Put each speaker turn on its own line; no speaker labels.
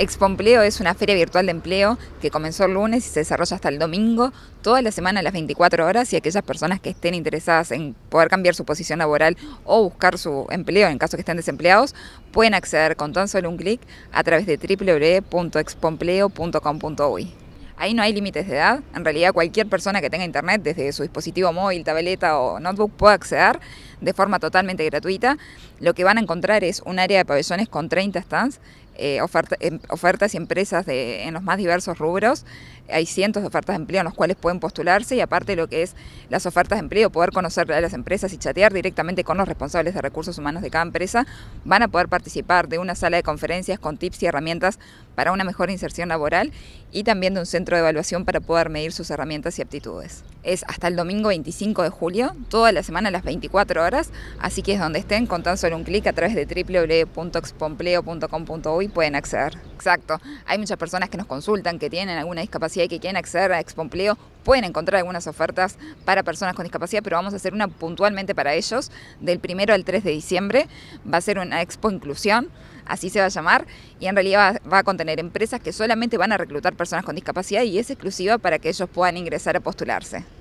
Expompleo es una feria virtual de empleo que comenzó el lunes y se desarrolla hasta el domingo, toda la semana a las 24 horas y aquellas personas que estén interesadas en poder cambiar su posición laboral o buscar su empleo en caso que estén desempleados, pueden acceder con tan solo un clic a través de www.expompleo.com.uy. Ahí no hay límites de edad, en realidad cualquier persona que tenga internet desde su dispositivo móvil, tableta o notebook puede acceder de forma totalmente gratuita. Lo que van a encontrar es un área de pabellones con 30 stands, eh, em, ofertas y empresas de, en los más diversos rubros. Hay cientos de ofertas de empleo en los cuales pueden postularse y aparte lo que es las ofertas de empleo, poder conocer a las empresas y chatear directamente con los responsables de recursos humanos de cada empresa, van a poder participar de una sala de conferencias con tips y herramientas para una mejor inserción laboral y también de un centro de evaluación para poder medir sus herramientas y aptitudes. Es hasta el domingo 25 de julio, toda la semana a las 24 horas así que es donde estén, con tan solo un clic a través de www.expompleo.com.uy pueden acceder. Exacto, hay muchas personas que nos consultan, que tienen alguna discapacidad y que quieren acceder a Expompleo, pueden encontrar algunas ofertas para personas con discapacidad, pero vamos a hacer una puntualmente para ellos, del primero al 3 de diciembre, va a ser una expo inclusión, así se va a llamar, y en realidad va, a contener empresas que solamente van a reclutar personas con discapacidad y es exclusiva para que ellos puedan ingresar a postularse.